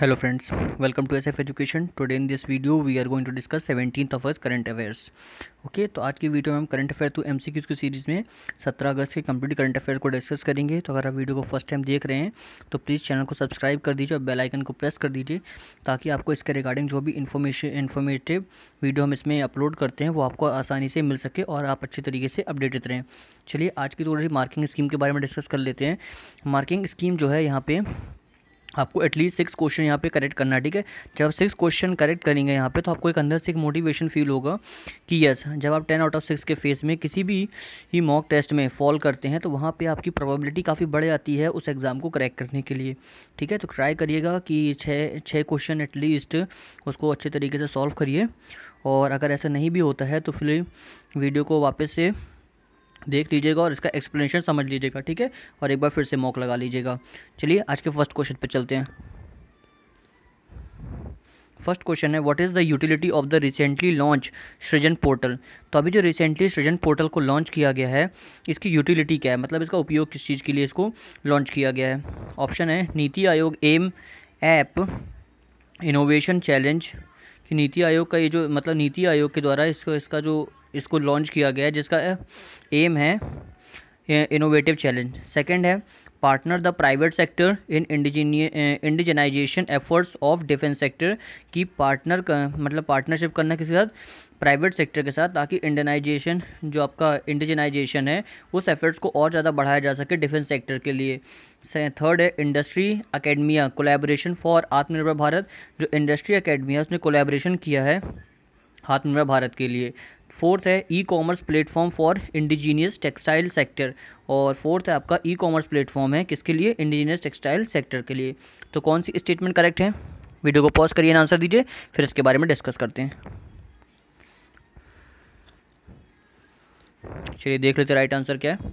hello friends welcome to S F education today in this video we are going to discuss seventeen us current affairs okay तो आज की video में हम current affair two M C की series में 17 अगस्त के complete current affair को डिस्कस करेंगे तो अगर आप वीडियो को फर्स्ट टाइम देख रहे हैं तो प्लीज़ चैनल को सब्सक्राइब कर दीजिए और बेलाइकन को प्रेस कर दीजिए ताकि आपको इसके रिगार्डिंग जो भी इन्फॉर्मेशन इन्फॉर्मेटिव वीडियो हम इसमें अपलोड करते हैं वो आपको आसानी से मिल सके और आप अच्छे तरीके से अपडेटेड रहें चलिए आज की थोड़ी मार्किंग स्कीम के बारे में डिस्कस कर लेते हैं मार्किंग स्कीम जो है यहाँ पर आपको एटलीस्ट सिक्स क्वेश्चन यहाँ पे करेक्ट करना है ठीक है जब सिक्स क्वेश्चन करेक्ट करेंगे यहाँ पे तो आपको एक अंदर से एक मोटिवेशन फील होगा कि यस जब आप टेन आउट ऑफ सिक्स के फेस में किसी भी ही मॉक टेस्ट में फॉल करते हैं तो वहाँ पे आपकी प्रोबेबिलिटी काफ़ी बढ़ जाती है उस एग्ज़ाम को करेक्ट करने के लिए ठीक है तो ट्राई करिएगा कि छः छः क्वेश्चन एटलीस्ट उसको अच्छे तरीके से सॉल्व करिए और अगर ऐसा नहीं भी होता है तो फिर वीडियो को वापस से देख लीजिएगा और इसका एक्सप्लेनेशन समझ लीजिएगा ठीक है और एक बार फिर से मॉक लगा लीजिएगा चलिए आज के फर्स्ट क्वेश्चन पर चलते हैं फर्स्ट क्वेश्चन है what is the utility of the recently launch Srijan portal तो अभी जो रिसेंटली सृजन पोर्टल को लॉन्च किया गया है इसकी यूटिलिटी क्या है मतलब इसका उपयोग किस चीज़ के लिए इसको लॉन्च किया गया है ऑप्शन है नीति आयोग एम ऐप इनोवेशन चैलेंज कि नीति आयोग का ये जो मतलब नीति आयोग के द्वारा इसको इसका जो इसको लॉन्च किया गया है जिसका एम है इनोवेटिव चैलेंज सेकंड है partner the private sector in indigenisation efforts of defence sector की पार्टनर मतलब पार्टनरशिप करना किसके के साथ प्राइवेट सेक्टर के साथ ताकि इंडनाइजेशन जो आपका इंडिजनाइजेशन है उस एफर्ट्स को और ज़्यादा बढ़ाया जा सके डिफेंस सेक्टर के लिए थर्ड है इंडस्ट्री अकेडमिया कोलेबोरेशन फॉर आत्मनिर्भर भारत जो इंडस्ट्री अकेडमिया उसने कोलेबोरेशन किया है आत्मनिर्भर भारत के लिए फोर्थ है e commerce platform for indigenous textile sector और फोर्थ है आपका ई कॉमर्स प्लेटफॉर्म है किसके लिए इंडिजीनियस टेक्सटाइल सेक्टर के लिए तो कौन सी स्टेटमेंट करेक्ट है वीडियो को पॉज करिए आंसर दीजिए फिर इसके बारे में डिस्कस करते हैं चलिए देख लेते राइट आंसर क्या है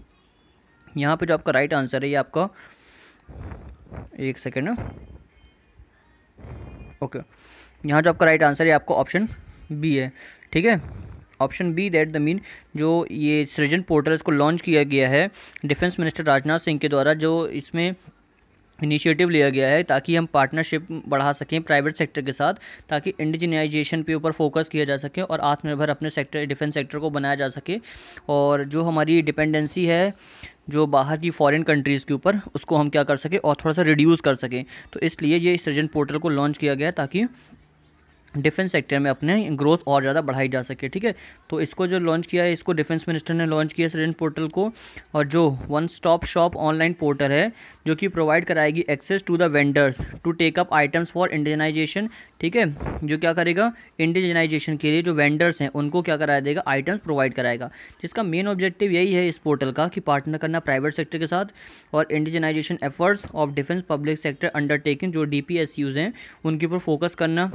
यहाँ पे जो आपका राइट आंसर है ये आपका एक सेकेंड ओके यहाँ जो आपका राइट आंसर है आपका ऑप्शन बी है ठीक है option B that the mean जो ये सृजन पोर्टल इसको लॉन्च किया गया है डिफेंस मिनिस्टर राजनाथ सिंह के द्वारा जो इसमें इनिशिएटिव लिया गया है ताकि हम पार्टनरशिप बढ़ा सकें प्राइवेट सेक्टर के साथ ताकि इंडिजिनाइजेशन पे ऊपर फोकस किया जा सके और आत्मनिर्भर अपने सेक्टर डिफेंस सेक्टर को बनाया जा सके और जो हमारी डिपेंडेंसी है जो बाहर की फॉरेन कंट्रीज़ के ऊपर उसको हम क्या कर सकें और थोड़ा सा रिड्यूस कर सकें तो इसलिए ये सृजन पोर्टल को लॉन्च किया गया ताकि डिफेंस सेक्टर में अपने ग्रोथ और ज़्यादा बढ़ाई जा सके ठीक है तो इसको जो लॉन्च किया है इसको डिफेंस मिनिस्टर ने लॉन्च किया स्टूडेंट पोर्टल को और जो one stop shop online portal है जो कि प्रोवाइड कराएगी access to the vendors to take up items for indigenisation ठीक है जो क्या करेगा इंडिजनाइजेशन के लिए जो वेंडर्स हैं उनको क्या करा देगा आइटम्स प्रोवाइड कराएगा जिसका मेन ऑब्जेक्टिव यही है इस पोर्टल का कि पार्टनर करना प्राइवेट सेक्टर के साथ और indigenisation efforts of defence public sector undertaking जो डी हैं उनके ऊपर फोकस करना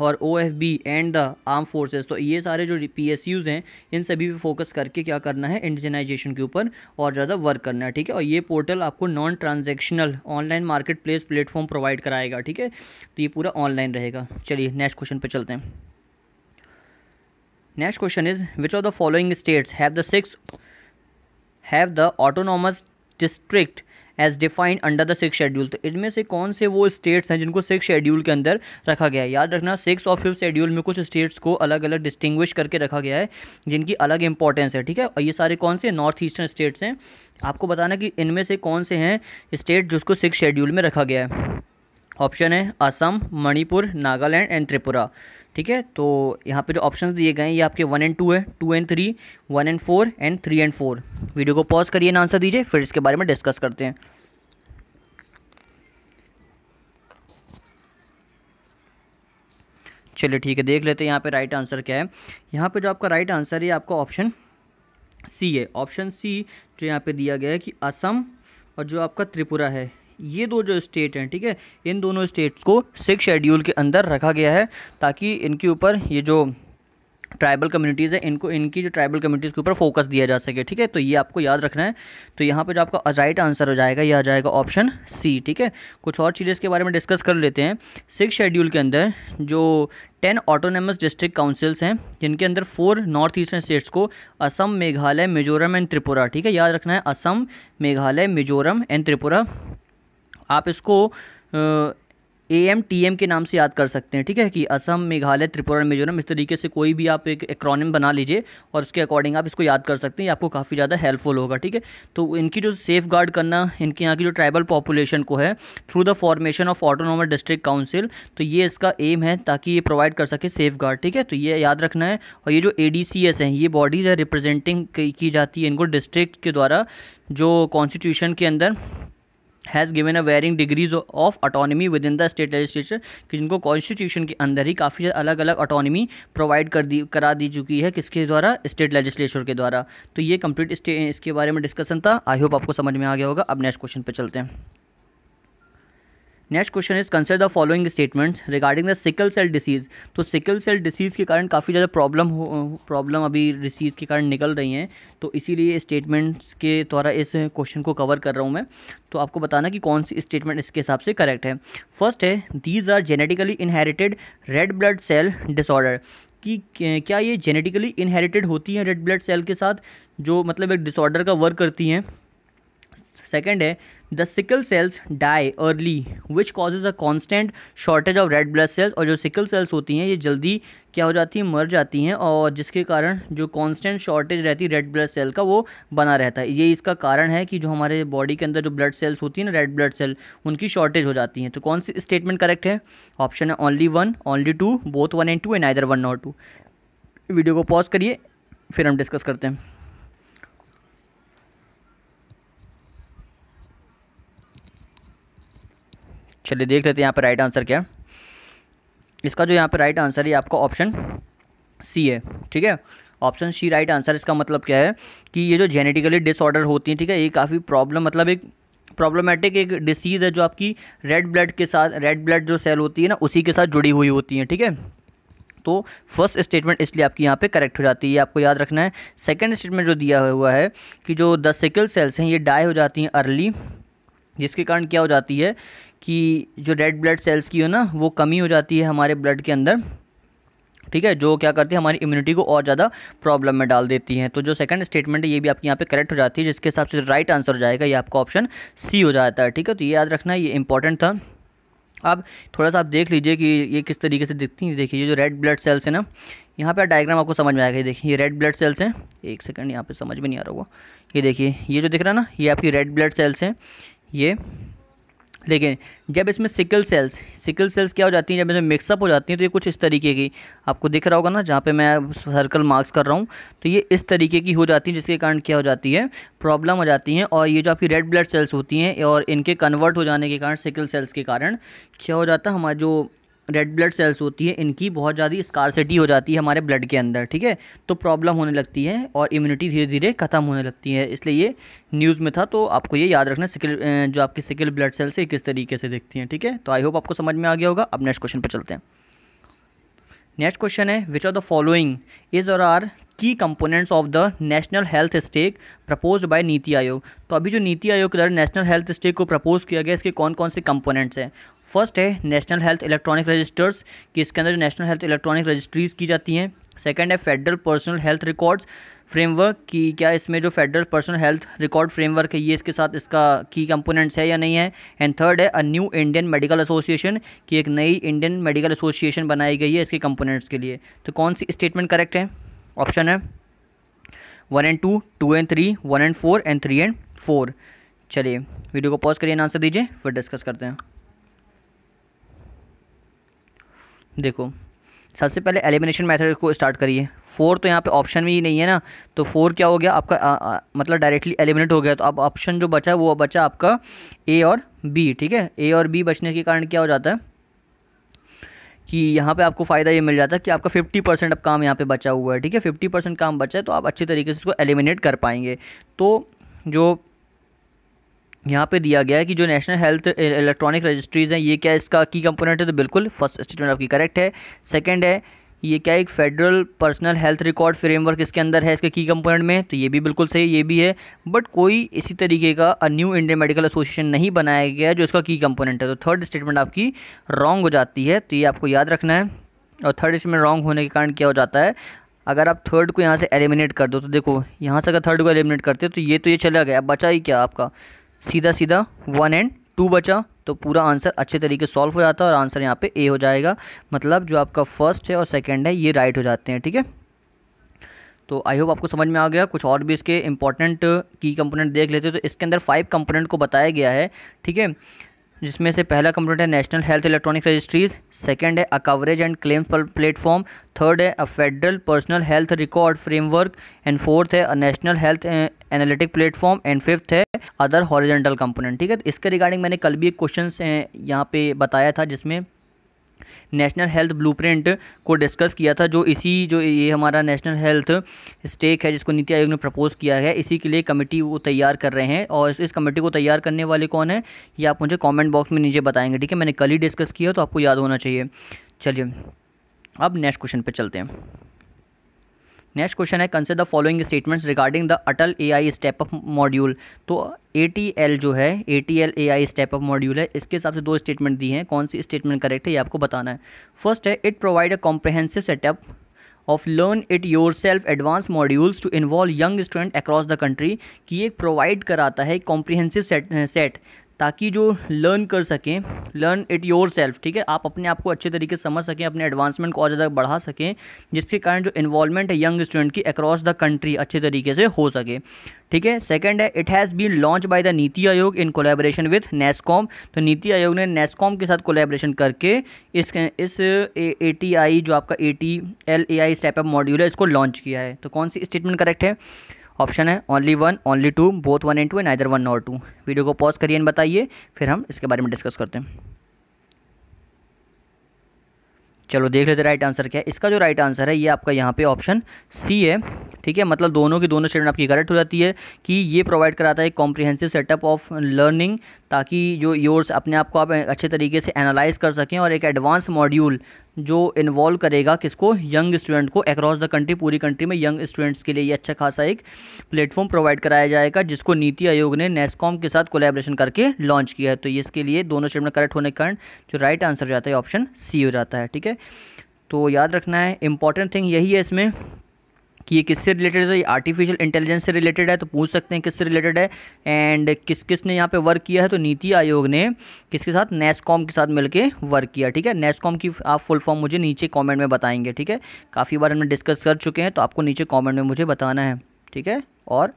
और O F B and the arm forces तो ये सारे जो पी एस यूज़ हैं इन सभी पे फोकस करके क्या करना है इंडिजनाइजेशन के ऊपर और ज़्यादा वर्क करना है ठीक है और ये पोर्टल आपको non transactional online market place platform provide कराएगा ठीक है तो ये पूरा ऑनलाइन रहेगा चलिए नेक्स्ट क्वेश्चन पर चलते हैं next question is which of the following states have the six have the autonomous district as defined under the six schedule तो इनमें से कौन से वो स्टेट्स हैं जिनको सिक्स शेड्यूल के अंदर रखा गया है याद रखना सिक्स और फिफ्थ शेड्यूल में कुछ स्टेट्स को अलग अलग डिस्टिंग्विश करके रखा गया है जिनकी अलग इंपॉर्टेंस है ठीक है और ये सारे कौन से नॉर्थ ईस्टर्न स्टेट्स हैं आपको बताना कि इनमें से कौन से हैं स्टेट जिसको सिक्स शेड्यूल में रखा गया है ऑप्शन है असम मणिपुर नागालैंड एंड त्रिपुरा ठीक है तो यहाँ पे जो ऑप्शन दिए गए हैं ये आपके वन एंड टू है two and three one and four and three and four video को पॉज करिए ना आंसर दीजिए फिर इसके बारे में डिस्कस करते हैं चलिए ठीक है देख लेते हैं यहाँ पे राइट आंसर क्या है यहाँ पे जो आपका राइट आंसर है आपका ऑप्शन सी है ऑप्शन सी जो यहाँ पे दिया गया है कि असम और जो आपका त्रिपुरा है ये दो जो स्टेट हैं ठीक है इन दोनों स्टेट्स को सिक्स शेड्यूल के अंदर रखा गया है ताकि इनके ऊपर ये जो ट्राइबल कम्युनिटीज़ है इनको इनकी जो ट्राइबल कम्युनिटीज़ के ऊपर फोकस दिया जा सके ठीक है तो ये आपको याद रखना है तो यहाँ पे जो आपका राइट आंसर हो जाएगा यह आ जाएगा ऑप्शन सी ठीक है कुछ और चीज़ें इसके बारे में डिस्कस कर लेते हैं सिक्स शेड्यूल के अंदर जो टेन ऑटोनमस डिस्ट्रिक्ट काउंसिल्स हैं जिनके अंदर फोर नॉर्थ ईस्टर्न स्टेट्स को असम मेघालय मिजोरम एंड त्रिपुरा ठीक है याद रखना है असम मेघालय मिजोरम एंड त्रिपुरा आप इसको ए एम टी एम के नाम से याद कर सकते हैं ठीक है कि असम मेघालय त्रिपुरा मिजोरम इस तरीके से कोई भी आप एक एक्रोनिम बना लीजिए और उसके अकॉर्डिंग आप इसको याद कर सकते हैं आपको काफ़ी ज़्यादा हेल्पफुल होगा ठीक है तो इनकी जो सेफ गार्ड करना इनके यहाँ की जो ट्राइबल पॉपुलेशन को है through the formation of autonomous district council तो ये इसका एम है ताकि ये प्रोवाइड कर सके सेफ गार्ड ठीक है तो ये याद रखना है और ये जो ए डी सी एस हैं ये बॉडीज़ है रिप्रेजेंटिंग की जाती है इनको डिस्ट्रिक्ट के द्वारा जो कॉन्स्टिट्यूशन के अंदर has given a varying degrees of autonomy within the state legislature कि जिनको कॉन्स्टिट्यूशन के अंदर ही काफ़ी अलग अलग अटोनमी प्रोवाइड कर दी करा दी चुकी है किसके द्वारा स्टेट लेजिस्लेचर के द्वारा तो ये कंप्लीट इसके बारे में डिस्कशन था आई होप आपको समझ में आ गया होगा अब नेक्स्ट क्वेश्चन पर चलते हैं next question is consider the following statements regarding the sickle cell disease तो सिकल सेल डिसीज़ के कारण काफ़ी ज़्यादा प्रॉब्लम हो प्रॉब्लम अभी डिसीज़ के कारण निकल रही हैं तो इसीलिए स्टेटमेंट्स के द्वारा इस क्वेश्चन को कवर कर रहा हूँ मैं तो आपको बताना कि कौन सी स्टेटमेंट इसके हिसाब से करेक्ट है फर्स्ट है these are genetically inherited red blood cell disorder कि क्या ये जेनेटिकली इनहेरिटेड होती हैं रेड ब्लड सेल के साथ जो मतलब एक डिसऑर्डर का वर्क करती हैं सेकेंड है the sickle cells die early which causes a constant shortage of red blood cells और जो सिकल सेल्स होती हैं ये जल्दी क्या हो जाती हैं मर जाती हैं और जिसके कारण जो कांस्टेंट शॉर्टेज रहती है रेड ब्लड सेल का वो बना रहता है ये इसका कारण है कि जो हमारे बॉडी के अंदर जो ब्लड सेल्स होती हैं ना रेड ब्लड सेल उनकी शॉर्टेज हो जाती हैं तो कौन सी स्टेटमेंट करेक्ट है ऑप्शन है only one only two both one and two and either one not two video को पॉज करिए फिर हम डिस्कस करते हैं चलिए देख लेते हैं यहाँ पर राइट आंसर क्या इसका जो यहाँ पर राइट आंसर है आपका ऑप्शन सी है ठीक है ऑप्शन सी राइट आंसर इसका मतलब क्या है कि ये जो जेनेटिकली डिसऑर्डर होती है ठीक है ये काफ़ी प्रॉब्लम मतलब एक प्रॉब्लमेटिक एक डिसीज़ है जो आपकी रेड ब्लड के साथ रेड ब्लड जो सेल होती है ना उसी के साथ जुड़ी हुई होती है ठीक है तो फर्स्ट स्टेटमेंट इसलिए आपकी यहाँ पे करेक्ट हो जाती है आपको याद रखना है सेकंड स्टेटमेंट जो दिया हुआ है कि जो द सिकल सेल्स हैं ये डाई हो जाती हैं अर्ली जिसके कारण क्या हो जाती है कि जो रेड ब्लड सेल्स की हो ना वो कमी हो जाती है हमारे ब्लड के अंदर ठीक है जो क्या करती है हमारी इम्यूनिटी को और ज़्यादा प्रॉब्लम में डाल देती हैं तो जो सेकंड स्टेटमेंट है ये भी आपके यहाँ पे करेक्ट हो जाती है जिसके हिसाब से राइट आंसर हो जाएगा ये आपका ऑप्शन सी हो जाता है ठीक है तो ये याद रखना ये इंपॉर्टेंट था अब थोड़ा सा आप देख लीजिए कि ये किस तरीके से दिखती है देखिए ये जो रेड ब्लड सेल्स है ना यहाँ पर डायग्राम आपको समझ में आएगा ये देखिए ये रेड ब्लड सेल्स हैं एक सेकेंड यहाँ पर समझ में नहीं आ रहा होगा ये देखिए ये जो दिख रहा है ना ये आपकी रेड ब्लड सेल्स हैं ये लेकिन जब इसमें सिकल सेल्स सिकल सेल्स क्या हो जाती हैं जब इसमें मिक्सअप हो जाती हैं तो ये कुछ इस तरीके की आपको दिख रहा होगा ना जहाँ पे मैं सर्कल मार्क्स कर रहा हूँ तो ये इस तरीके की हो जाती है जिसके कारण क्या हो जाती है प्रॉब्लम हो जाती है और ये जो आपकी रेड ब्लड सेल्स होती हैं और इनके कन्वर्ट हो जाने के कारण सिकल सेल्स के कारण क्या हो जाता है हमारा जो रेड ब्लड सेल्स होती है इनकी बहुत ज़्यादा स्कारसिटी हो जाती है हमारे ब्लड के अंदर ठीक है तो प्रॉब्लम होने लगती है और इम्यूनिटी धीरे धीरे ख़त्म होने लगती है इसलिए ये न्यूज़ में था तो आपको ये याद रखना सिकल जो आपकी सिकल ब्लड सेल्स है किस तरीके से दिखती हैं ठीक है तो आई होप आपको समझ में आ गया होगा अब नेक्स्ट क्वेश्चन पर चलते हैं नेक्स्ट क्वेश्चन है which are the following is or are key components of the national health stack propose by Niti Aayog तो अभी जो नीति आयोग के द्वारा नेशनल हेल्थ स्टेक को प्रपोज किया गया इसके कौन कौन से कंपोनेंट्स हैं फर्स्ट है नेशनल हेल्थ इलेक्ट्रॉनिक रजिस्टर्स कि इसके अंदर जो नेशनल हेल्थ इलेक्ट्रॉनिक रजिस्ट्रीज की जाती हैं सेकेंड है federal personal health records framework कि क्या इसमें जो federal personal health record framework है ये इसके साथ इसका की कंपोनेंट्स है या नहीं है एंड थर्ड है a new Indian medical association की एक नई इंडियन मेडिकल एसोसिएशन बनाई गई है इसके कंपोनेंट्स के लिए तो कौन सी स्टेटमेंट करेक्ट है ऑप्शन है one and two two and three one and four and three and four चलिए वीडियो को पॉज करिए आंसर दीजिए फिर डिस्कस करते हैं देखो सबसे पहले एलिमिनेशन मेथड को स्टार्ट करिए फोर तो यहाँ पे ऑप्शन में ही नहीं है ना तो फोर क्या हो गया आपका आ, आ, मतलब डायरेक्टली एलिमिनेट हो गया तो अब ऑप्शन जो बचा है वो बचा आपका ए और बी ठीक है ए और बी बचने के कारण क्या हो जाता है कि यहाँ पे आपको फ़ायदा ये मिल जाता है कि आपका 50 परसेंट अब काम यहाँ पे बचा हुआ है ठीक है 50 परसेंट काम बचा है तो आप अच्छे तरीके से इसको एलिमिनेट कर पाएंगे तो जो यहाँ पे दिया गया है कि जो नेशनल हेल्थ इलेक्ट्रॉनिक रजिस्ट्रीज़ हैं ये क्या इसका की कंपोनेंट है तो बिल्कुल फर्स्ट स्टेटमेंट आपकी करेक्ट है सेकेंड है ये क्या एक federal personal health record framework इसके अंदर है इसके की कंपोनेंट में तो ये भी बिल्कुल सही ये भी है बट कोई इसी तरीके का a new Indian medical association नहीं बनाया गया है जो इसका की कंपोनेंट है तो थर्ड स्टेटमेंट आपकी रॉन्ग हो जाती है तो ये आपको याद रखना है और थर्ड स्टेटमेंट रॉन्ग होने के कारण क्या हो जाता है अगर आप थर्ड को यहाँ से एलिमिनेट कर दो तो देखो यहाँ से अगर थर्ड को एलिमिनेट करते तो ये तो ये चला गया अब बचा ही क्या आपका सीधा सीधा वन एंड टू बचा तो पूरा आंसर अच्छे तरीके सॉल्व हो जाता है और आंसर यहाँ पे ए हो जाएगा मतलब जो आपका फर्स्ट है और सेकेंड है ये राइट हो जाते हैं ठीक है तो आई होप आपको समझ में आ गया कुछ और भी इसके इंपॉर्टेंट की कंपोनेंट देख लेते हैं तो इसके अंदर फाइव कंपोनेंट को बताया गया है ठीक है जिसमें से पहला कंपोनेंट है national health electronic registries second है a coverage and claims platform third है a federal personal health record framework and fourth है a national health analytic platform and fifth है अदर हॉरिजेंटल कंपोनेंट ठीक है तो इसके रिगार्डिंग मैंने कल भी एक क्वेश्चन यहाँ पे बताया था जिसमें नेशनल हेल्थ ब्लूप्रिंट को डिस्कस किया था जो इसी जो ये हमारा नेशनल हेल्थ स्टेक है जिसको नीति आयोग ने प्रपोज किया है इसी के लिए कमेटी वो तैयार कर रहे हैं और इस, इस कमेटी को तैयार करने वाले कौन है ये आप मुझे कमेंट बॉक्स में नीचे बताएंगे ठीक है मैंने कल ही डिस्कस किया तो आपको याद होना चाहिए चलिए अब नेक्स्ट क्वेश्चन पर चलते हैं नेक्स्ट क्वेश्चन है consider the following statements regarding the Atal A I step up module तो ए टी एल जो है A T L A I step up module है इसके हिसाब से दो स्टेटमेंट दी हैं कौन सी स्टेटमेंट करेक्ट है ये आपको बताना है फर्स्ट है it provide a comprehensive setup of learn it yourself advance modules to involve young student across the country कि एक प्रोवाइड कराता है कॉम्प्रीहेंसिव सेट सेट ताकि जो लर्न कर सकें लर्न इट योर सेल्फ ठीक है आप अपने आप को अच्छे तरीके से समझ सकें अपने एडवांसमेंट को और ज़्यादा बढ़ा सकें जिसके कारण जो इन्वॉलमेंट है यंग स्टूडेंट की अक्रॉस द कंट्री अच्छे तरीके से हो सके ठीक है सेकंड है it has been launch by the Niti Aayog in collaboration with NASSCOM तो नीति आयोग ने नेस्कॉम के साथ कोलेबरेशन करके इस इस ए टी आई जो आपका A T L A I step module है इसको लॉन्च किया है तो कौन सी स्टेटमेंट करेक्ट है ऑप्शन है only one only two both one and two and either one or two video को पॉज करिए एंड बताइए फिर हम इसके बारे में डिस्कस करते हैं चलो देख लेते राइट आंसर क्या है इसका जो राइट आंसर है ये आपका यहाँ पे ऑप्शन सी है ठीक है मतलब दोनों की दोनों स्टेटमेंट आपकी करेक्ट हो जाती है कि ये प्रोवाइड कराता है कॉम्प्रिहेंसिव सेटअप ऑफ लर्निंग ताकि जो योर्स अपने आप को आप अच्छे तरीके से एनालाइज कर सकें और एक एडवांस मॉड्यूल जो इन्वॉल्व करेगा किसको यंग स्टूडेंट को अक्रॉस द कंट्री पूरी कंट्री में यंग स्टूडेंट्स के लिए ये अच्छा खासा एक प्लेटफॉर्म प्रोवाइड कराया जाएगा जिसको नीति आयोग ने नेस्कॉम के साथ कोलेब्रेशन करके लॉन्च किया है तो इसके लिए दोनों स्टेट में करेक्ट होने के कारण जो राइट आंसर हो जाता है ऑप्शन सी हो जाता है ठीक है तो याद रखना है इंपॉर्टेंट थिंग यही है इसमें कि ये किससे रिलेटेड है ये आर्टिफिशियल इंटेलिजेंस से रिलेटेड है तो पूछ सकते हैं किससे रिलेटेड है एंड किस किस ने यहाँ पे वर्क किया है तो नीति आयोग ने किसके साथ नेस्कॉम के साथ मिलके वर्क किया ठीक है नेस्कॉम की आप फुल फॉर्म मुझे नीचे कॉमेंट में बताएंगे ठीक है काफ़ी बार हमने डिस्कस कर चुके हैं तो आपको नीचे कॉमेंट में मुझे बताना है ठीक है और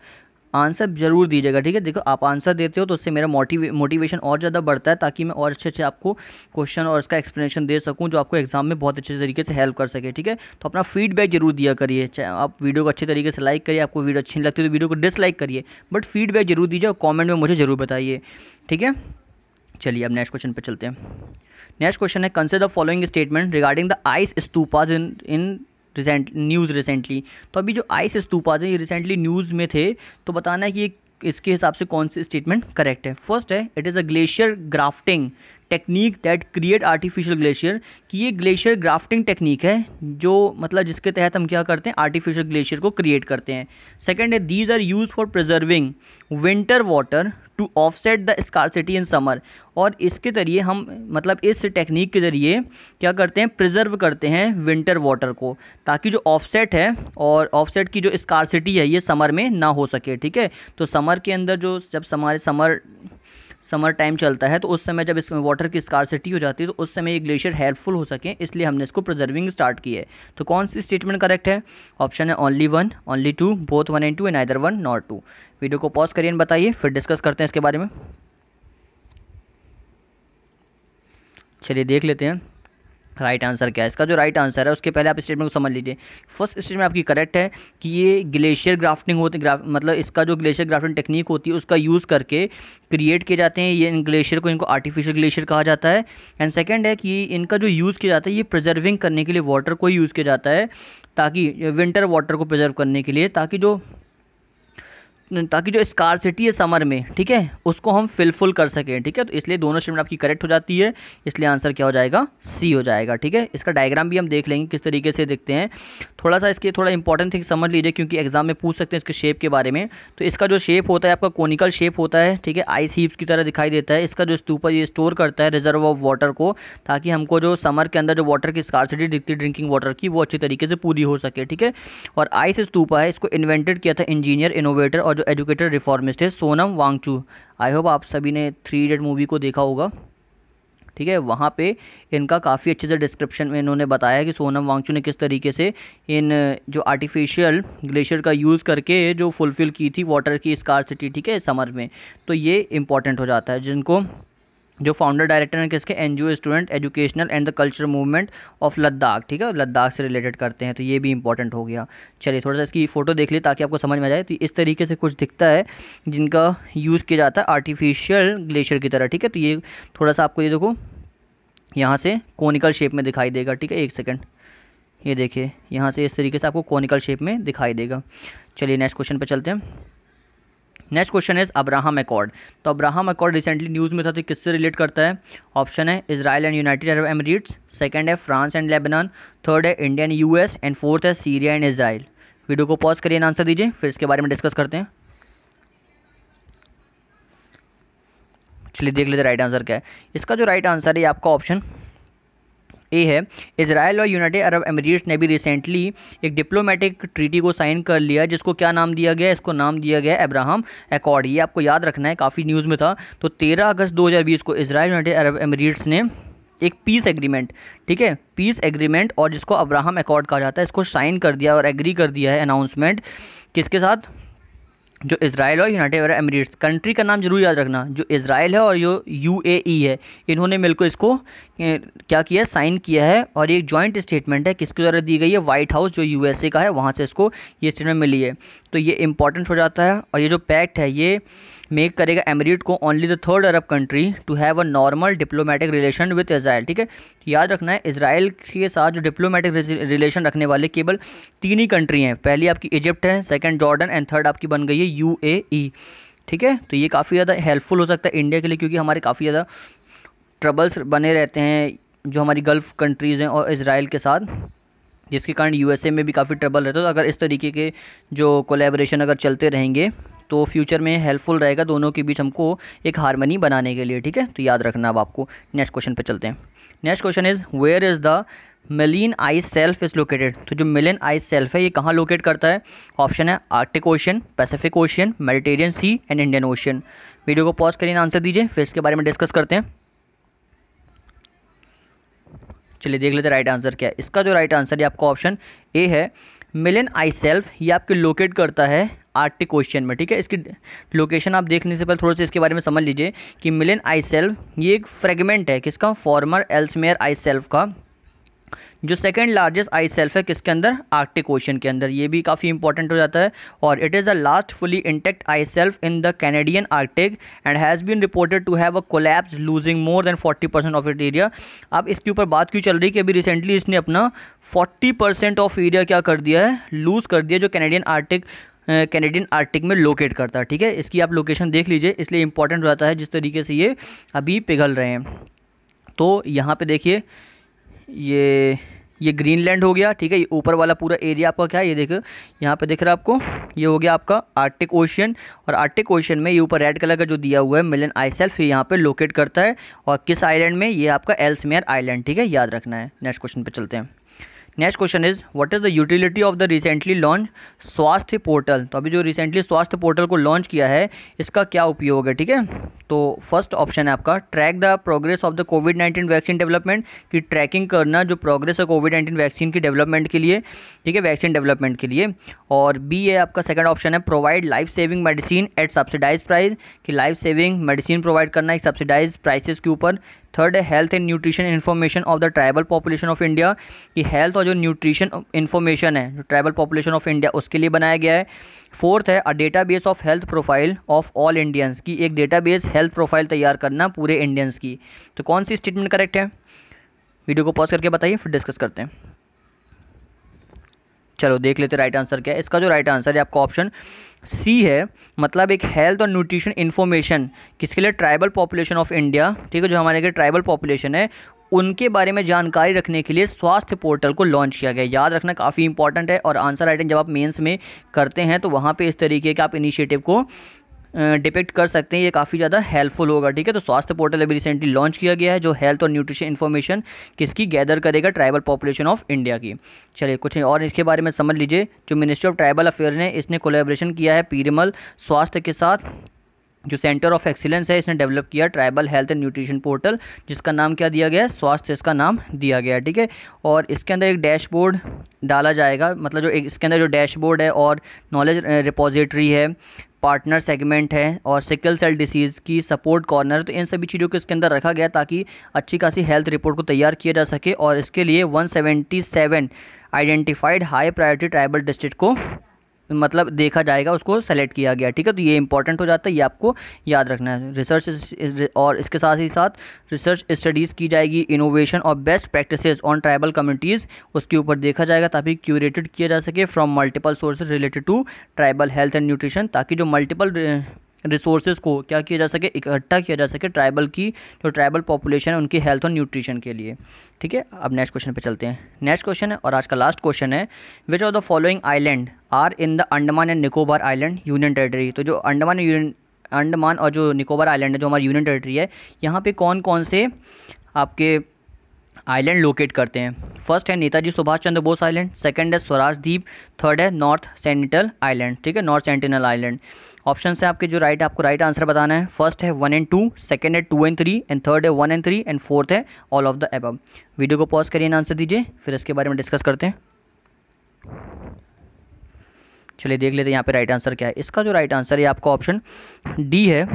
आंसर ज़रूर दीजिएगा ठीक है देखो आप आंसर देते हो तो उससे मेरा मोटिवे मोटिवेशन और ज़्यादा बढ़ता है ताकि मैं और अच्छे अच्छे आपको क्वेश्चन और उसका एक्सप्लेनेशन दे सकूँ जो आपको एग्जाम में बहुत अच्छे तरीके से हेल्प कर सके ठीक है तो अपना फीडबैक जरूर दिया करिए चाहे आप वीडियो को अच्छे तरीके से लाइक करिए आपको वीडियो अच्छी नहीं लगती तो वीडियो को डिसलाइक करिए बट फीडबैक जरूर दीजिए और कॉमेंट में मुझे ज़रूर बताइए ठीक है चलिए अब नेक्स्ट क्वेश्चन पर चलते हैं नेक्स्ट क्वेश्चन है consider the following statement regarding the ice stupas in in recent news recently तो अभी जो आइस स्तूपाज हैं ये रिसेंटली न्यूज़ में थे तो बताना है कि इसके हिसाब से कौन सी स्टेटमेंट करेक्ट है फर्स्ट है it is a glacier grafting technique that create artificial glacier कि ये ग्लेशियर ग्राफ्टिंग टेक्निक है जो मतलब जिसके तहत हम क्या करते हैं आर्टिफिशियल ग्लेशियर को क्रिएट करते हैं सेकेंड है these are use for preserving winter water to offset the scarcity in summer और इसके ज़रिए हम मतलब इस टेक्निक के ज़रिए क्या करते हैं प्रिजर्व करते हैं विंटर वाटर को ताकि जो ऑफसेट है और ऑफसेट की जो स्कारसिटी है ये समर में ना हो सके ठीक है तो समर के अंदर जो जब हमारे समर समर टाइम चलता है तो उस समय जब इसमें वाटर की स्कारसिटी हो जाती है तो उस समय ये ग्लेशियर हेल्पफुल हो सके इसलिए हमने इसको प्रिजर्विंग स्टार्ट की है तो कौन सी स्टेटमेंट करेक्ट है ऑप्शन है only one only two both one and two and either one not two video को पॉज करिए बताइए फिर डिस्कस करते हैं इसके बारे में चलिए देख लेते हैं राइट right आंसर क्या है इसका जो राइट right आंसर है उसके पहले आप स्टेटमेंट को समझ लीजिए फर्स्ट स्टेटमेंट आपकी करेक्ट है कि ये ग्लेशियर ग्राफ्टिंग होती ग्राफ मतलब इसका जो ग्लेशियर ग्राफ्टिंग टेक्निक होती है उसका यूज़ करके क्रिएट किए जाते हैं ये इन ग्लेशियर को इनको आर्टिफिशियल ग्लेशियर कहा जाता है एंड सेकेंड है कि इनका जो यूज़ किया जाता है ये प्रिजर्विंग करने के लिए वाटर को यूज़ किया जाता है ताकि विंटर वाटर को प्रिजर्व करने के लिए ताकि जो ताकि जो स्कारसिटी है समर में ठीक है उसको हम फिलफुल कर सकें ठीक है तो इसलिए दोनों स्टेटमेंट आपकी करेक्ट हो जाती है इसलिए आंसर क्या हो जाएगा सी हो जाएगा ठीक है इसका डायग्राम भी हम देख लेंगे किस तरीके से देखते हैं थोड़ा सा इसके थोड़ा इंपॉर्टेंट थिंग समझ लीजिए क्योंकि एग्जाम में पूछ सकते हैं इसके शेप के बारे में तो इसका जो शेप होता है आपका कोनिकल शेप होता है ठीक है आइस हीप्स की तरह दिखाई देता है इसका जो स्तूपर ये स्टोर करता है रिजर्व ऑफ वाटर को ताकि हमको जो समर के अंदर जो वाटर की स्कारसिटी दिखती है ड्रिंकिंग वाटर की वो अच्छी तरीके से पूरी हो सके ठीक है और आइस स्तूपा है इसको इन्वेंटेड किया था इंजीनियर इनोवेटर और जो एजुकेटेड रिफॉर्मिस्ट है सोनम वांगचू आई होप आप सभी ने थ्री इडियट मूवी को देखा होगा ठीक है वहाँ पे इनका काफ़ी अच्छे से डिस्क्रिप्शन में इन्होंने बताया कि सोनम वांगचू ने किस तरीके से इन जो आर्टिफिशियल ग्लेशियर का यूज़ करके जो फुलफ़िल की थी वाटर की स्कारसिटी ठीक है समर में तो ये इम्पॉर्टेंट हो जाता है जिनको जो फाउंडर डायरेक्टर हैं किसके an student educational and the culture movement of Ladakh ठीक है लद्दाख से रिलेटेड करते हैं तो ये भी इंपॉर्टेंट हो गया चलिए थोड़ा सा इसकी फ़ोटो देख लीजिए ताकि आपको समझ में आ जाए तो इस तरीके से कुछ दिखता है जिनका यूज़ किया जाता है आर्टिफिशियल ग्लेशियर की तरह ठीक है तो ये थोड़ा सा आपको ये देखो यहाँ से कॉनिकल शेप में दिखाई देगा ठीक है एक सेकेंड ये देखिए यहाँ से इस तरीके से आपको कॉनिकल शेप में दिखाई देगा चलिए नेक्स्ट क्वेश्चन पर चलते हैं next question is Abraham accord तो अब्राहम अकॉर्ड रिसेंटली न्यूज़ में था तो किससे रिलेट करता है ऑप्शन है Israel and United Arab Emirates second है फ्रांस एंड लेबनान थर्ड है India and US and fourth है सीरिया एंड इसराइल वीडियो को पॉज करिए आंसर दीजिए फिर इसके बारे में डिस्कस करते हैं चलिए देख लेते राइट आंसर क्या है इसका जो राइट आंसर है आपका ऑप्शन ए है इसराइल और यूनाइटेड अरब अमीरेट्स ने भी रिसेंटली एक डिप्लोमेटिक ट्रीटी को साइन कर लिया जिसको क्या नाम दिया गया इसको नाम दिया गया अब्राहम एकॉर्ड ये आपको याद रखना है काफ़ी न्यूज़ में था तो तेरह अगस्त दो को इसराइल यूनाइटेड अरब अमीरेट्स ने एक पीस एग्रीमेंट ठीक है पीस एग्रीमेंट और जिसको अब्राहम एकॉर्ड कहा जाता है इसको साइन कर दिया और एग्री कर दिया है अनाउंसमेंट किसके साथ जो इसराइल और यूनाइटेड अरब अमीरेट्स कंट्री का नाम जरूर याद रखना जो इसराइल है और जो यू ए है इन्होंने मिलकर इसको क्या किया है साइन किया है और एक जॉइंट स्टेटमेंट है किसके द्वारा दी गई है वाइट हाउस जो यू का है वहाँ से इसको ये स्टेटमेंट मिली है तो ये इंपॉर्टेंट हो जाता है और ये जो पैक्ट है ये मेक करेगा एमरीट को only the third Arab country to have a normal diplomatic relation with Israel ठीक है याद रखना है इसराइल के साथ जो डिप्लोमेटिक रिलेशन रखने वाले केवल तीन ही कंट्री हैं पहली आपकी इजिप्ट है सेकेंड जॉर्डन एंड थर्ड आपकी बन गई है यू e, ठीक है तो ये काफ़ी ज़्यादा हेल्पफुल हो सकता है इंडिया के लिए क्योंकि हमारे काफ़ी ज़्यादा ट्रबल्स बने रहते हैं जो हमारी गल्फ़ कंट्रीज़ हैं और इसराइल के साथ जिसके कारण यूएसए में भी काफ़ी ट्रबल रहता है तो अगर इस तरीके के जो कोलेब्रेशन अगर चलते रहेंगे तो फ्यूचर में हेल्पफुल रहेगा दोनों के बीच हमको एक हारमनी बनाने के लिए ठीक है तो याद रखना अब आपको नेक्स्ट क्वेश्चन पर चलते हैं next question is where is the Milne ice shelf is located तो जो मिलिन आई सेल्फ है ये कहाँ लोकेट करता है ऑप्शन है Arctic ocean Pacific ocean Mediterranean sea and Indian ocean video को पॉज करिए आंसर दीजिए फिर इसके बारे में डिस्कस करते हैं चलिए देख लेते राइट आंसर क्या है इसका जो राइट आंसर है आपका ऑप्शन ए है मिलिन आई सेल्फ ये आपके लोकेट करता है आर्टिक क्वेश्चन में ठीक है इसकी लोकेशन आप देखने से पहले थोड़ा सा इसके बारे में समझ लीजिए कि मिलन आई सेल्फ ये एक फ्रेगमेंट है किसका फॉर्मर एल्समेयर आई सेल्फ का जो सेकेंड लार्जेस्ट आई सेल्फ है किसके अंदर आर्टिक ओशन के अंदर ये भी काफ़ी इंपॉर्टेंट हो जाता है और it is the last fully intact ice shelf in the Canadian Arctic and has been reported to have a collapse losing more than 40 percent of it area अब इसके ऊपर बात क्यों चल रही है कि अभी रिसेंटली इसने अपना 40 परसेंट ऑफ एरिया क्या कर दिया है लूज़ कर दिया जो कैनेडियन आर्टिक कैनेडियन आर्टिक में लोकेट करता है ठीक है इसकी आप लोकेशन देख लीजिए इसलिए इंपॉर्टेंट रहता है जिस तरीके से ये अभी पिघल रहे हैं तो यहाँ पे देखिए ये ये ग्रीनलैंड हो गया ठीक है ये ऊपर वाला पूरा एरिया आपका क्या है ये देखो यहाँ पे देख रहा है आपको ये हो गया आपका आर्टिक ओशियन और आर्टिक ओशियन में ये ऊपर रेड कलर का जो दिया हुआ है मिलन आई सेल्फ ये यहाँ पे लोकेट करता है और किस आइलैंड में ये आपका एल्समेयर आइलैंड ठीक है याद रखना है नेक्स्ट क्वेश्चन पर चलते हैं next question is what is the utility of the recently launch Swasthya portal तो अभी जो रिसेंटली स्वास्थ्य पोर्टल को लॉन्च किया है इसका क्या उपयोग है ठीक है तो फर्स्ट ऑप्शन है आपका track the progress of the Covid nineteen vaccine development की ट्रैकिंग करना जो प्रोग्रेस है कोविड नाइन्टीन वैक्सीन की डेवलपमेंट के लिए ठीक है वैक्सीन डेवलपमेंट के लिए और बी है आपका सेकंड ऑप्शन है provide life saving medicine at subsidise price कि लाइफ सेविंग मेडिसिन प्रोवाइड करना एक सब्सिडाइज प्राइसेस के ऊपर थर्ड है health and nutrition information of the tribal population of India कि हेल्थ और जो न्यूट्रिशन इन्फॉर्मेशन है जो ट्राइबल पॉपुलेशन ऑफ इंडिया उसके लिए बनाया गया है फोर्थ है a data base of health profile of all Indians की एक डेटा बेस हेल्थ प्रोफाइल तैयार करना पूरे इंडियंस की तो कौन सी स्टेटमेंट करेक्ट है वीडियो को पॉज करके बताइए फिर डिस्कस करते हैं चलो देख लेते राइट आंसर क्या है इसका जो राइट आंसर है आपका ऑप्शन सी है मतलब एक हेल्थ और न्यूट्रिशन इन्फॉर्मेशन किसके लिए ट्राइबल पॉपुलेशन ऑफ इंडिया ठीक है जो हमारे के ट्राइबल पॉपुलेशन है उनके बारे में जानकारी रखने के लिए स्वास्थ्य पोर्टल को लॉन्च किया गया याद रखना काफ़ी इंपॉर्टेंट है और आंसर राइटिंग जब आप मेंस में करते हैं तो वहाँ पे इस तरीके के आप इनिशिएटिव को डिपेक्ट कर सकते हैं ये काफ़ी ज़्यादा हेल्पफुल होगा ठीक है तो स्वास्थ्य पोर्टल अभी रिसेंटली लॉन्च किया गया है जो हेल्थ और न्यूट्रिशन इन्फॉर्मेशन किसकी गैदर करेगा ट्राइबल पॉपुलेशन ऑफ इंडिया की चलिए कुछ और इसके बारे में समझ लीजिए जो मिनिस्ट्री ऑफ ट्राइबल अफेयर ने इसने कोलेब्रेशन किया है पीरिमल स्वास्थ्य के साथ जो सेंटर ऑफ एक्सीलेंस है इसने डेवलप किया tribal health and nutrition portal जिसका नाम क्या दिया गया है स्वास्थ्य इसका नाम दिया गया है ठीक है और इसके अंदर एक डैशबोर्ड डाला जाएगा मतलब जो एक इसके अंदर जो डैशबोर्ड है और नॉलेज रिपोजिटरी है पार्टनर सेगमेंट है और सिकल सेल डिसीज़ की सपोर्ट कॉर्नर तो इन सभी चीज़ों को इसके अंदर रखा गया ताकि अच्छी खासी हेल्थ रिपोर्ट को तैयार किया जा सके और इसके लिए 177 identified high priority tribal district को मतलब देखा जाएगा उसको सेलेक्ट किया गया ठीक है तो ये इंपॉर्टेंट हो जाता है ये आपको याद रखना है रिसर्च और इसके साथ ही साथ रिसर्च स्टडीज़ की जाएगी इनोवेशन और best practices on tribal communities उसके ऊपर देखा जाएगा ताकि क्यूरेटेड किया जा सके from multiple sources related to tribal health and nutrition ताकि जो मल्टीपल रिसोर्सेज को क्या किया जा सके इकट्ठा किया जा सके ट्राइबल की जो ट्राइबल पॉपुलेशन है उनकी हेल्थ और न्यूट्रिशन के लिए ठीक है अब नेक्स्ट क्वेश्चन पे चलते हैं नेक्स्ट क्वेश्चन है और आज का लास्ट क्वेश्चन है which of the following island are in the Andaman and Nicobar island union territory तो जो अंडमान अंडमान और जो निकोबार आइलैंड है जो हमारी यूनियन टेरेटरी है यहाँ पर कौन कौन से आपके आइलैंड लोकेट करते हैं फर्स्ट है नेताजी सुभाष चंद्र बोस आइलैंड सेकंड है स्वराज द्वीप थर्ड है नॉर्थ सेंटिनल आइलैंड ठीक है नॉर्थ सेंटिनल आइलैंड ऑप्शन है आपके जो राइट आपको राइट आंसर बताना है फर्स्ट है वन एंड टू सेकेंड है two and three and third है one and three and fourth है all of the above video को पॉज करिए आंसर दीजिए फिर इसके बारे में डिस्कस करते हैं चलिए देख लेते हैं यहाँ पे राइट आंसर क्या है इसका जो राइट आंसर है आपका ऑप्शन डी है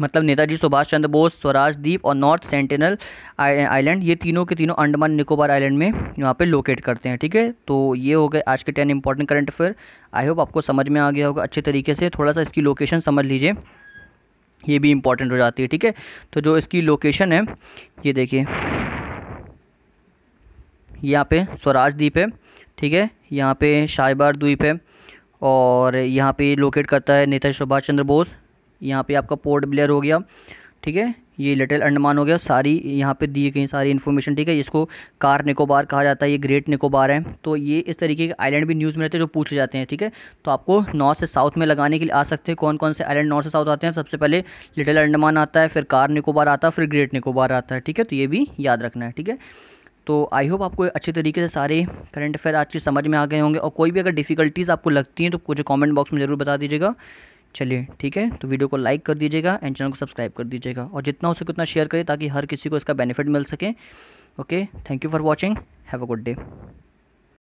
मतलब नेताजी सुभाष चंद्र बोस स्वराज द्वीप और नॉर्थ सेंटिनल आइलैंड ये तीनों के तीनों अंडमान निकोबार आइलैंड में यहाँ पे लोकेट करते हैं ठीक है तो ये हो गए आज के ten important current affair I hope आपको समझ में आ गया होगा अच्छे तरीके से थोड़ा सा इसकी लोकेशन समझ लीजिए ये भी इंपॉर्टेंट हो जाती है ठीक है तो जो इसकी लोकेशन है ये देखिए यहाँ पे स्वराज द्वीप है ठीक है यहाँ पे शाहबार द्वीप है और यहाँ पे लोकेट करता है नेताजी सुभाष चंद्र बोस यहाँ पे आपका पोर्ट ब्लेयर हो गया ठीक है ये लिटिल अंडमान हो गया सारी यहाँ पे दिए गई सारी इन्फॉर्मेशन ठीक है इसको कार निकोबार कहा जाता है ये ग्रेट निकोबार है तो ये इस तरीके के आइलैंड भी न्यूज़ में रहते हैं जो पूछे जाते हैं ठीक है तो आपको नॉर्थ से साउथ में लगाने के लिए आ सकते हैं कौन कौन से आइलैंड नॉर्थ से साउथ आते हैं सबसे पहले लिटिल अंडमान आता है फिर कार निकोबार आता है फिर ग्रेट निकोबार आता है ठीक है तो ये भी याद रखना है ठीक है तो आई होप आपको अच्छे तरीके से सारे करंट अफेयर आज की समझ में आ गए होंगे और कोई भी अगर डिफ़िकल्टीज़ आपको लगती हैं तो मुझे कॉमेंट बॉक्स में ज़रूर बता दीजिएगा चलिए ठीक है तो वीडियो को लाइक कर दीजिएगा एंड चैनल को सब्सक्राइब कर दीजिएगा और जितना हो सके उतना शेयर करें ताकि हर किसी को इसका बेनिफिट मिल सके okay thank you for watching have a good day